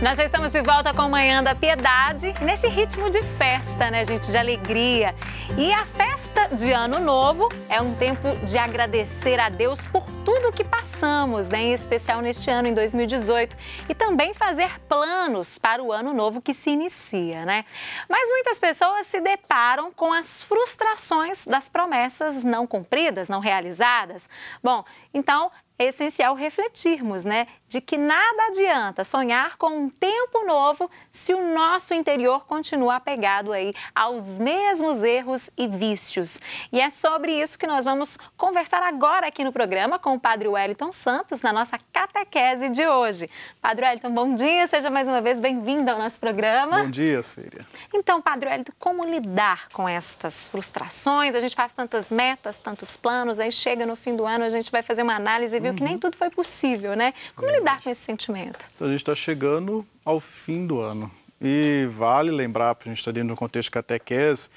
Nós estamos de volta com Manhã da Piedade, nesse ritmo de festa, né, gente, de alegria. E a festa de Ano Novo é um tempo de agradecer a Deus por tudo que passamos, né, em especial neste ano, em 2018, e também fazer planos para o ano novo que se inicia, né? Mas muitas pessoas se deparam com as frustrações das promessas não cumpridas, não realizadas. Bom, então é essencial refletirmos, né? de que nada adianta sonhar com um tempo novo se o nosso interior continua apegado aí aos mesmos erros e vícios. E é sobre isso que nós vamos conversar agora aqui no programa com o Padre Wellington Santos na nossa catequese de hoje. Padre Wellington, bom dia, seja mais uma vez bem-vindo ao nosso programa. Bom dia, Síria. Então, Padre Wellington, como lidar com estas frustrações? A gente faz tantas metas, tantos planos, aí chega no fim do ano, a gente vai fazer uma análise e viu uhum. que nem uhum. tudo foi possível, né? Como lidar com esse sentimento? Então, a gente está chegando ao fim do ano. E vale lembrar, porque a gente está dentro do contexto catequese,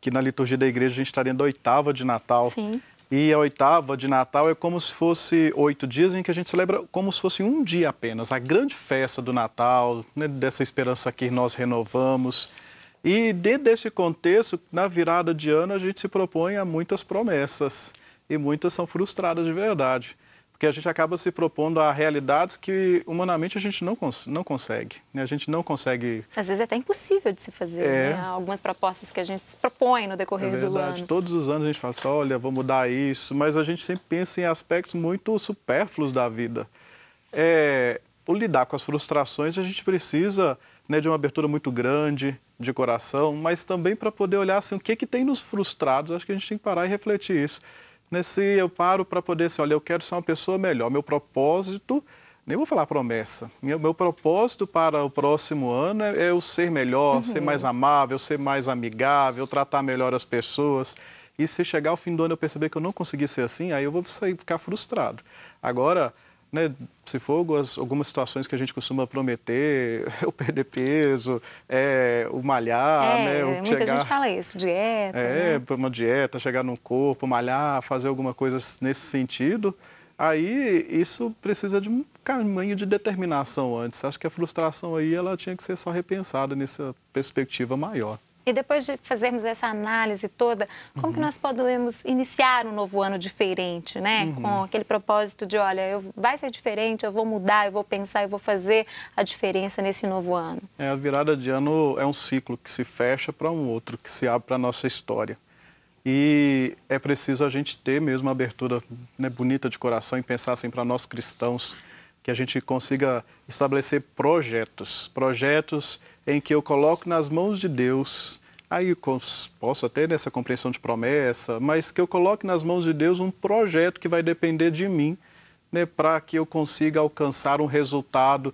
que na liturgia da igreja a gente está dentro da oitava de Natal. Sim. E a oitava de Natal é como se fosse oito dias em que a gente celebra como se fosse um dia apenas, a grande festa do Natal, né, dessa esperança que nós renovamos. E dentro desse contexto, na virada de ano, a gente se propõe a muitas promessas e muitas são frustradas de verdade porque a gente acaba se propondo a realidades que humanamente a gente não, cons não consegue. Né? A gente não consegue. Às vezes é até impossível de se fazer. É... Né? Algumas propostas que a gente se propõe no decorrer é verdade. do ano. Todos os anos a gente fala assim: olha, vou mudar isso, mas a gente sempre pensa em aspectos muito supérfluos da vida. É, o lidar com as frustrações, a gente precisa né, de uma abertura muito grande, de coração, mas também para poder olhar assim, o que, que tem nos frustrados. Acho que a gente tem que parar e refletir isso. Né? Se eu paro para poder ser, assim, olha, eu quero ser uma pessoa melhor, meu propósito, nem vou falar promessa, meu, meu propósito para o próximo ano é, é eu ser melhor, uhum. ser mais amável, ser mais amigável, tratar melhor as pessoas. E se chegar ao fim do ano eu perceber que eu não consegui ser assim, aí eu vou sair, ficar frustrado. Agora, né, se for algumas situações que a gente costuma prometer, o perder peso, é, o malhar, é, né? O muita chegar, gente fala isso, dieta. É, né? uma dieta, chegar no corpo, malhar, fazer alguma coisa nesse sentido. Aí isso precisa de um caminho de determinação antes. Acho que a frustração aí ela tinha que ser só repensada nessa perspectiva maior. E depois de fazermos essa análise toda, como uhum. que nós podemos iniciar um novo ano diferente, né? Uhum. Com aquele propósito de, olha, eu, vai ser diferente, eu vou mudar, eu vou pensar, eu vou fazer a diferença nesse novo ano. É, a virada de ano é um ciclo que se fecha para um outro, que se abre para a nossa história. E é preciso a gente ter mesmo uma abertura né, bonita de coração e pensar assim para nós cristãos, que a gente consiga estabelecer projetos, projetos em que eu coloco nas mãos de Deus, aí posso até nessa compreensão de promessa, mas que eu coloque nas mãos de Deus um projeto que vai depender de mim, né, para que eu consiga alcançar um resultado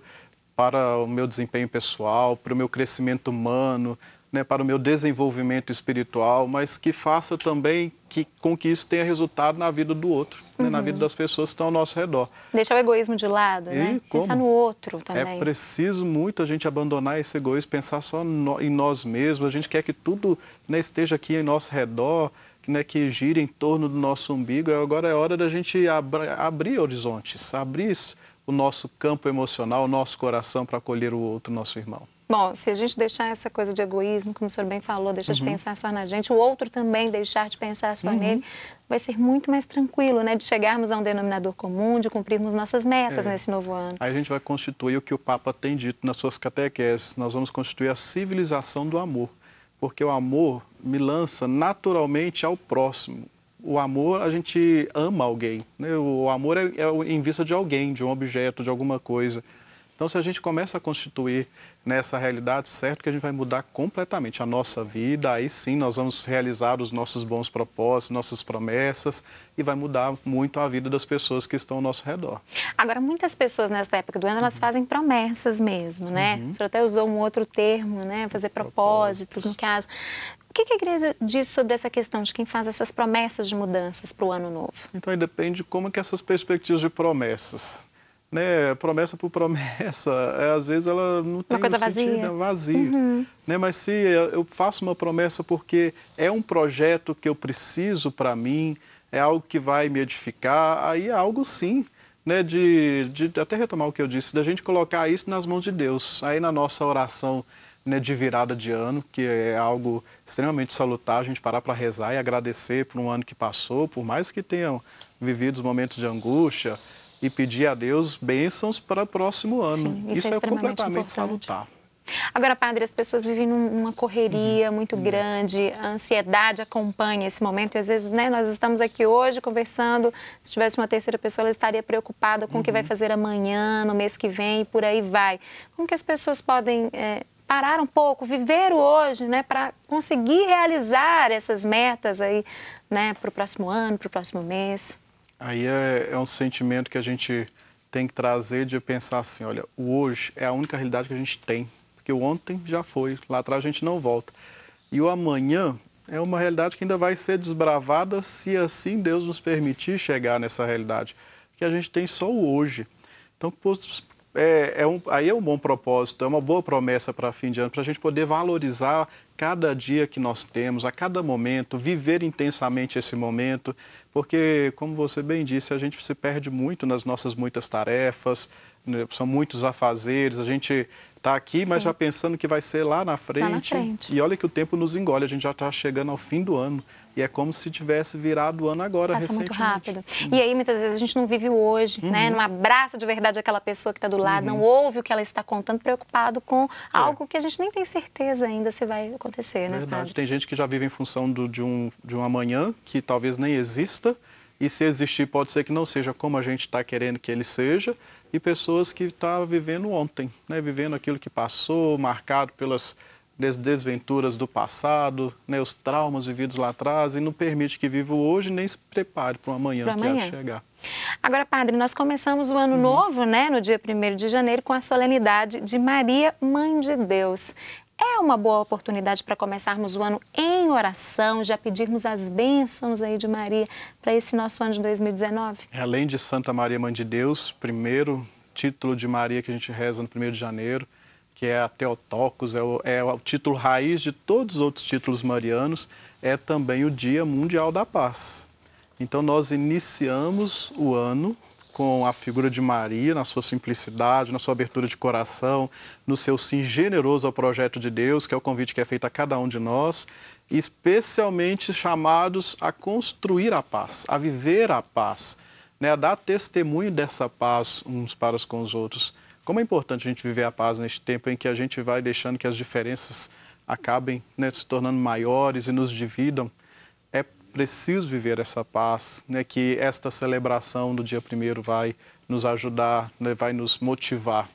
para o meu desempenho pessoal, para o meu crescimento humano, né, para o meu desenvolvimento espiritual, mas que faça também que, com que isso tenha resultado na vida do outro, uhum. né, na uhum. vida das pessoas que estão ao nosso redor. Deixar o egoísmo de lado, e né? Como? Pensar no outro é também. É preciso muito a gente abandonar esse egoísmo, pensar só no, em nós mesmos. A gente quer que tudo né, esteja aqui em nosso redor, né, que gira em torno do nosso umbigo. É, agora é hora da gente abra, abrir horizontes, abrir o nosso campo emocional, o nosso coração para acolher o outro, nosso irmão. Bom, se a gente deixar essa coisa de egoísmo, como o senhor bem falou, deixar uhum. de pensar só na gente, o outro também deixar de pensar só uhum. nele, vai ser muito mais tranquilo, né? De chegarmos a um denominador comum, de cumprirmos nossas metas é. nesse novo ano. Aí a gente vai constituir o que o Papa tem dito nas suas catequeses, nós vamos constituir a civilização do amor, porque o amor me lança naturalmente ao próximo. O amor, a gente ama alguém, né? O amor é, é em vista de alguém, de um objeto, de alguma coisa. Então, se a gente começa a constituir nessa realidade, certo que a gente vai mudar completamente a nossa vida, aí sim nós vamos realizar os nossos bons propósitos, nossas promessas e vai mudar muito a vida das pessoas que estão ao nosso redor. Agora, muitas pessoas nessa época do ano, elas uhum. fazem promessas mesmo, né? Uhum. Você até usou um outro termo, né? Fazer propósitos, no caso. O que a igreja diz sobre essa questão de quem faz essas promessas de mudanças para o ano novo? Então, aí depende de como que essas perspectivas de promessas né, promessa por promessa, é, às vezes ela não uma tem coisa um vazia. sentido, é vazia. Uhum. Né, mas se eu faço uma promessa porque é um projeto que eu preciso para mim, é algo que vai me edificar, aí é algo sim, né, de, de até retomar o que eu disse, da gente colocar isso nas mãos de Deus. Aí na nossa oração né, de virada de ano, que é algo extremamente salutar, a gente parar para rezar e agradecer por um ano que passou, por mais que tenham vivido momentos de angústia, e pedir a Deus bênçãos para o próximo ano. Sim, isso, é isso, é, é completamente salutar. Agora, padre, as pessoas vivem numa correria uhum. muito uhum. grande, a ansiedade acompanha esse momento. E às vezes, né, nós estamos aqui hoje conversando. Se tivesse uma terceira pessoa, ela estaria preocupada com uhum. o que vai uhum. fazer amanhã, no mês que vem e por aí vai. Como que as pessoas podem é, parar um pouco, viver o hoje, né, para conseguir realizar essas metas aí, né, para o próximo ano, para o próximo mês? Aí é, é um sentimento que a gente tem que trazer de pensar assim, olha, o hoje é a única realidade que a gente tem, porque o ontem já foi, lá atrás a gente não volta. E o amanhã é uma realidade que ainda vai ser desbravada se assim Deus nos permitir chegar nessa realidade, que a gente tem só o hoje. Então, é, é um, aí é um bom propósito, é uma boa promessa para fim de ano, para a gente poder valorizar cada dia que nós temos, a cada momento, viver intensamente esse momento, porque, como você bem disse, a gente se perde muito nas nossas muitas tarefas, né, são muitos afazeres, a gente está aqui, mas Sim. já pensando que vai ser lá na frente. Tá na frente. E olha que o tempo nos engole, a gente já está chegando ao fim do ano. E é como se tivesse virado o ano agora, Passa recentemente. muito rápido. Uhum. E aí, muitas vezes, a gente não vive o hoje, né? uhum. né? Não abraça de verdade aquela pessoa que está do lado, uhum. não ouve o que ela está contando, preocupado com é. algo que a gente nem tem certeza ainda se vai acontecer, né, Verdade. Padre? Tem gente que já vive em função do, de, um, de um amanhã que talvez nem exista. E se existir, pode ser que não seja como a gente está querendo que ele seja e pessoas que estão tá vivendo ontem, né? vivendo aquilo que passou, marcado pelas des desventuras do passado, né? os traumas vividos lá atrás, e não permite que viva hoje nem se prepare para o amanhã que há de chegar. Agora, padre, nós começamos o ano uhum. novo, né, no dia 1 de janeiro, com a solenidade de Maria, Mãe de Deus é uma boa oportunidade para começarmos o ano em oração, já pedirmos as bênçãos aí de Maria para esse nosso ano de 2019. É, além de Santa Maria Mãe de Deus, primeiro título de Maria que a gente reza no primeiro de janeiro, que é a Teotocos, é o, é o título raiz de todos os outros títulos marianos, é também o Dia Mundial da Paz. Então nós iniciamos o ano com a figura de Maria, na sua simplicidade, na sua abertura de coração, no seu sim generoso ao projeto de Deus, que é o convite que é feito a cada um de nós, especialmente chamados a construir a paz, a viver a paz, né, a dar testemunho dessa paz uns para os com os outros. Como é importante a gente viver a paz neste tempo em que a gente vai deixando que as diferenças acabem né, se tornando maiores e nos dividam preciso viver essa paz, né, que esta celebração do dia primeiro vai nos ajudar, né, vai nos motivar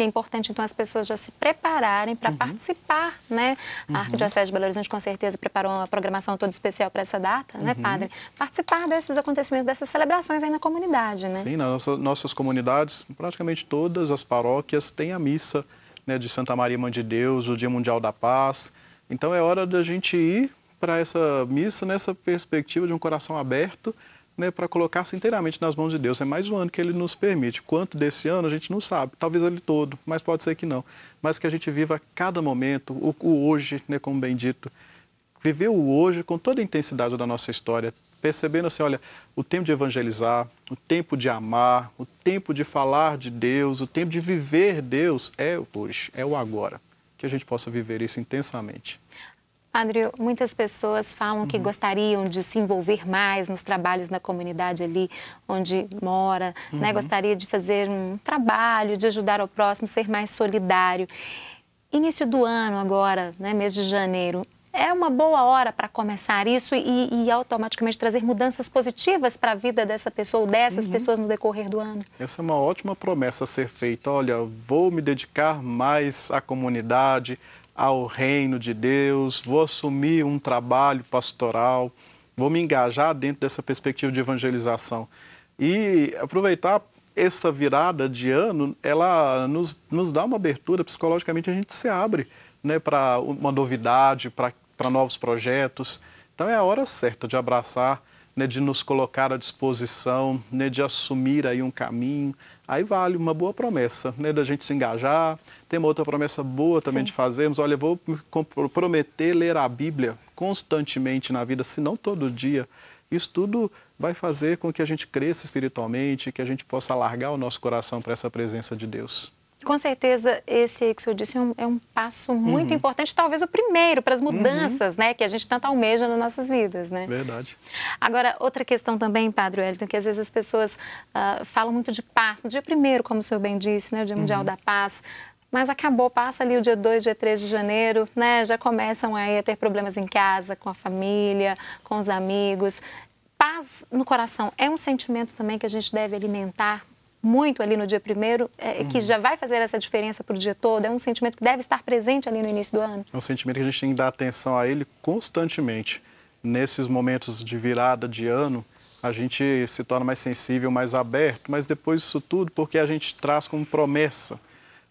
é importante, então, as pessoas já se prepararem para uhum. participar, né? Uhum. A Arquidiocese de Belo Horizonte, com certeza, preparou uma programação toda especial para essa data, né, uhum. né, padre? Participar desses acontecimentos, dessas celebrações aí na comunidade, né? Sim, nas nossas, nossas comunidades, praticamente todas as paróquias têm a missa né, de Santa Maria Mãe de Deus, o Dia Mundial da Paz. Então, é hora da gente ir para essa missa nessa perspectiva de um coração aberto né, para colocar-se inteiramente nas mãos de Deus. É mais um ano que ele nos permite. Quanto desse ano a gente não sabe, talvez ele todo, mas pode ser que não. Mas que a gente viva cada momento, o, o hoje, né, como bem dito. Viver o hoje com toda a intensidade da nossa história, percebendo assim, olha, o tempo de evangelizar, o tempo de amar, o tempo de falar de Deus, o tempo de viver Deus é hoje, é o agora. Que a gente possa viver isso intensamente. Andrew, muitas pessoas falam que uhum. gostariam de se envolver mais nos trabalhos na comunidade ali onde mora, né? uhum. né? gostaria de fazer um trabalho, de ajudar o próximo, ser mais solidário. Início do ano agora, né? mês de janeiro, é uma boa hora para começar isso e, e, automaticamente trazer mudanças positivas para a vida dessa pessoa ou dessas uhum. pessoas no decorrer do ano. Essa é uma ótima promessa a ser feita. Olha, vou me dedicar mais à comunidade, ao reino de Deus, vou assumir um trabalho pastoral, vou me engajar dentro dessa perspectiva de evangelização. E aproveitar essa virada de ano, ela nos, nos dá uma abertura, psicologicamente a gente se abre né, para uma novidade, para novos projetos. Então é a hora certa de abraçar, né, de nos colocar à disposição, né, de assumir aí um caminho, aí vale uma boa promessa, né, da gente se engajar. Tem uma outra promessa boa também Sim. de fazermos. Olha, vou prometer ler a Bíblia constantemente na vida, se não todo dia. Isso tudo vai fazer com que a gente cresça espiritualmente, que a gente possa alargar o nosso coração para essa presença de Deus com certeza esse aí que o senhor disse é um, é um passo muito uhum. importante, talvez o primeiro para as mudanças, uhum. né, que a gente tanto almeja nas nossas vidas, né? Verdade. Agora, outra questão também, Padre Wellington, que às vezes as pessoas uh, falam muito de paz, no dia primeiro, como o senhor bem disse, né, o Dia uhum. Mundial uhum. da Paz, mas acabou, passa ali o dia 2, dia 3 de janeiro, né? Já começam aí a ter problemas em casa, com a família, com os amigos. Paz no coração é um sentimento também que a gente deve alimentar muito ali no dia primeiro, é, é que uhum. já vai fazer essa diferença para o dia todo, é um sentimento que deve estar presente ali no início do ano? É um sentimento que a gente tem que dar atenção a ele constantemente. Nesses momentos de virada de ano, a gente se torna mais sensível, mais aberto, mas depois disso tudo, porque a gente traz como promessa.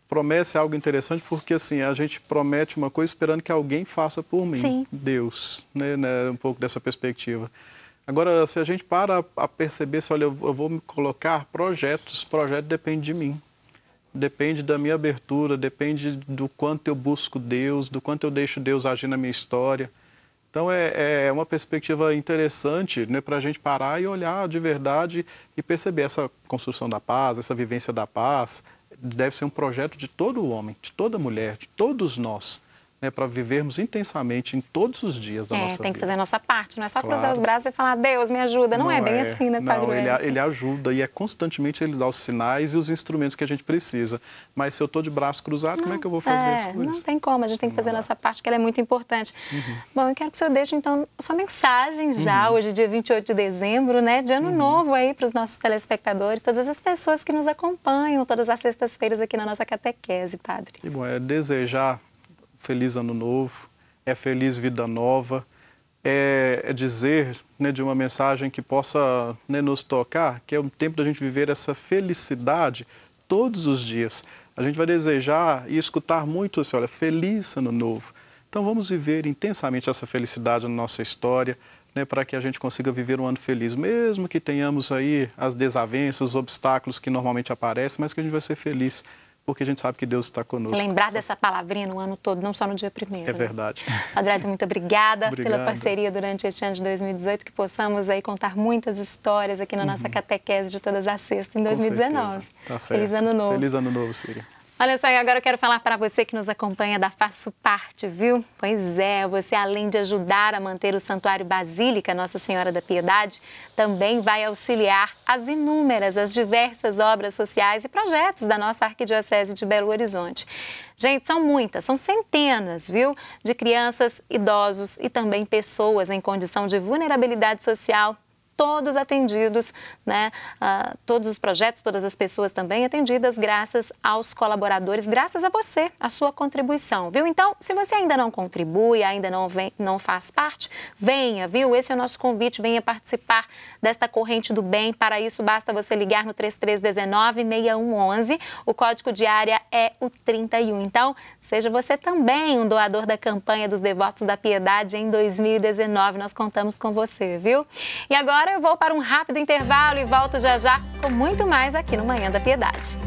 Promessa é algo interessante porque, assim, a gente promete uma coisa esperando que alguém faça por mim. Sim. Deus, né, né? Um pouco dessa perspectiva. Agora, se a gente para a perceber se, olha, eu vou me colocar projetos, projeto depende de mim. Depende da minha abertura, depende do quanto eu busco Deus, do quanto eu deixo Deus agir na minha história. Então, é, é, é uma perspectiva interessante né, para a gente parar e olhar de verdade e perceber essa construção da paz, essa vivência da paz, deve ser um projeto de todo homem, de toda mulher, de todos nós né, para vivermos intensamente em todos os dias da é, nossa vida. tem que fazer a nossa parte, não é só claro. cruzar os braços e falar, Deus, me ajuda. Não, é não é bem é. assim, né, Padre? Não, ele, ele, ajuda e é constantemente ele dá os sinais e os instrumentos que a gente precisa. Mas se eu estou de braço cruzado, não, como é que eu vou fazer é, isso? Não tem como, a gente tem que fazer a nossa parte, que ela é muito importante. Uhum. Bom, eu quero que o senhor deixe, então, sua mensagem já, uhum. hoje, dia 28 de dezembro, né, de ano uhum. novo aí para os nossos telespectadores, todas as pessoas que nos acompanham todas as sextas-feiras aqui na nossa catequese, Padre. Que bom, é desejar feliz ano novo, é feliz vida nova, é, é dizer né, de uma mensagem que possa né, nos tocar, que é o tempo da gente viver essa felicidade todos os dias. A gente vai desejar e escutar muito assim, olha, feliz ano novo. Então vamos viver intensamente essa felicidade na nossa história, né, para que a gente consiga viver um ano feliz, mesmo que tenhamos aí as desavenças, os obstáculos que normalmente aparecem, mas que a gente vai ser feliz porque a gente sabe que Deus está conosco. Lembrar dessa palavrinha no ano todo, não só no dia primeiro. É né? verdade. Adriano, muito obrigada Obrigado. pela parceria durante este ano de 2018, que possamos aí contar muitas histórias aqui na uhum. nossa catequese de todas as sextas em 2019. Tá certo. Feliz ano novo. Feliz ano novo, Síria. Olha só, agora eu quero falar para você que nos acompanha da Faço Parte, viu? Pois é, você além de ajudar a manter o Santuário Basílica Nossa Senhora da Piedade, também vai auxiliar as inúmeras, as diversas obras sociais e projetos da nossa Arquidiocese de Belo Horizonte. Gente, são muitas, são centenas, viu? De crianças, idosos e também pessoas em condição de vulnerabilidade social todos atendidos, né? Uh, todos os projetos, todas as pessoas também atendidas, graças aos colaboradores, graças a você, a sua contribuição, viu? Então, se você ainda não contribui, ainda não, vem, não faz parte, venha, viu? Esse é o nosso convite, venha participar desta corrente do bem. Para isso, basta você ligar no 3319-6111. O código de área é o 31. Então, seja você também um doador da campanha dos Devotos da Piedade em 2019. Nós contamos com você, viu? E agora, Agora eu vou para um rápido intervalo e volto já já com muito mais aqui no Manhã da Piedade.